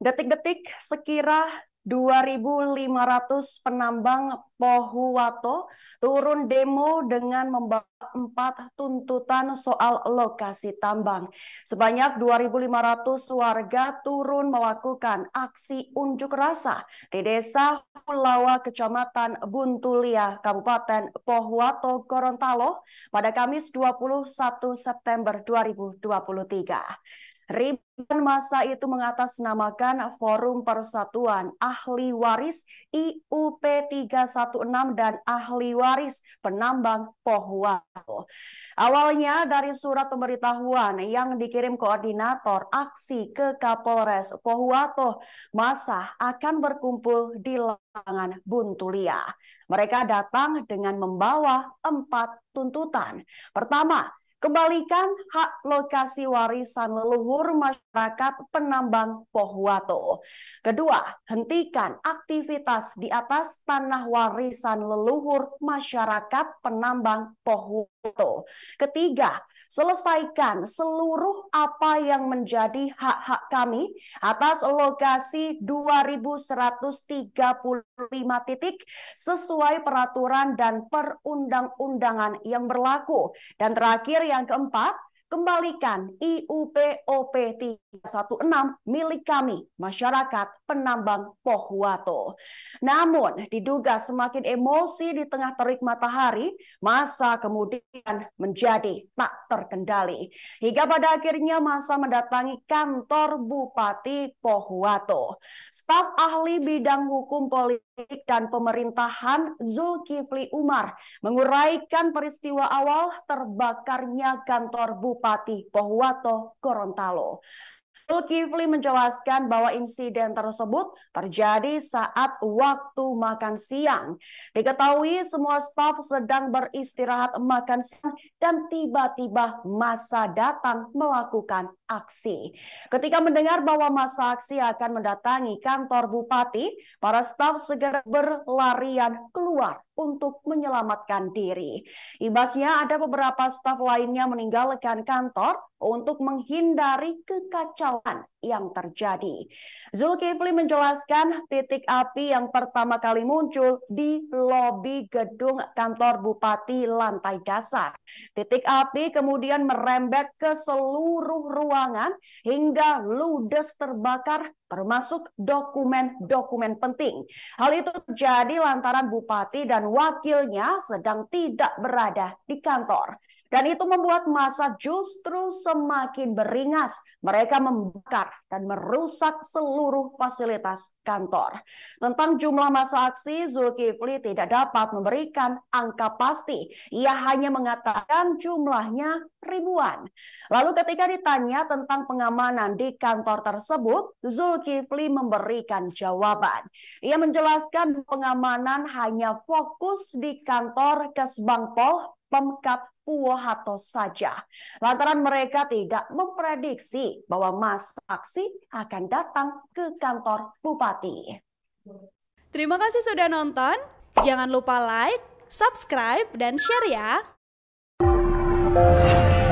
Detik-detik sekira 2.500 penambang Pohuwato turun demo dengan membawa empat tuntutan soal lokasi tambang. Sebanyak 2.500 warga turun melakukan aksi unjuk rasa di desa Pulawa, Kecamatan Buntulia, Kabupaten Pohuwato, Gorontalo pada Kamis 21 September 2023. Ribuan masa itu mengatasnamakan Forum Persatuan Ahli Waris IUP 316 dan Ahli Waris Penambang Pohuwato. Awalnya dari surat pemberitahuan yang dikirim koordinator aksi ke Kapolres Pohuwato, masa akan berkumpul di lapangan Buntulia. Mereka datang dengan membawa empat tuntutan. Pertama, Kebalikan hak lokasi warisan leluhur masyarakat penambang Pohuwato. Kedua, hentikan aktivitas di atas tanah warisan leluhur masyarakat penambang Pohuwato. Ketiga, selesaikan seluruh apa yang menjadi hak-hak kami atas lokasi 2135 titik sesuai peraturan dan perundang-undangan yang berlaku. Dan terakhir yang keempat, Kembalikan IUPOP 316 milik kami, masyarakat penambang Pohuwato. Namun, diduga semakin emosi di tengah terik matahari, masa kemudian menjadi tak terkendali. Hingga pada akhirnya masa mendatangi kantor Bupati Pohuwato. Staf ahli bidang hukum politik dan pemerintahan Zulkifli Umar menguraikan peristiwa awal terbakarnya kantor Bupati Bupati Pohuwato, Gorontalo. Zulkifli menjelaskan bahwa insiden tersebut terjadi saat waktu makan siang. Diketahui semua staf sedang beristirahat makan siang dan tiba-tiba masa datang melakukan aksi. Ketika mendengar bahwa masa aksi akan mendatangi kantor bupati, para staf segera berlarian keluar untuk menyelamatkan diri. Ibasnya ada beberapa staf lainnya meninggalkan kantor untuk menghindari kekacauan yang terjadi. Zulkifli menjelaskan titik api yang pertama kali muncul di lobi gedung kantor bupati lantai dasar. Titik api kemudian merembet ke seluruh ruangan hingga ludes terbakar termasuk dokumen-dokumen penting. Hal itu terjadi lantaran bupati dan wakilnya sedang tidak berada di kantor. Dan itu membuat masa justru semakin beringas. Mereka membakar dan merusak seluruh fasilitas kantor. Tentang jumlah masa aksi, Zulkifli tidak dapat memberikan angka pasti. Ia hanya mengatakan jumlahnya ribuan. Lalu ketika ditanya tentang pengamanan di kantor tersebut, Zulkifli memberikan jawaban. Ia menjelaskan pengamanan hanya fokus di kantor Kesbangpol pemkap Puwahato saja. Lantaran mereka tidak memprediksi bahwa masa aksi akan datang ke kantor bupati. Terima kasih sudah nonton. Jangan lupa like, subscribe, dan share ya.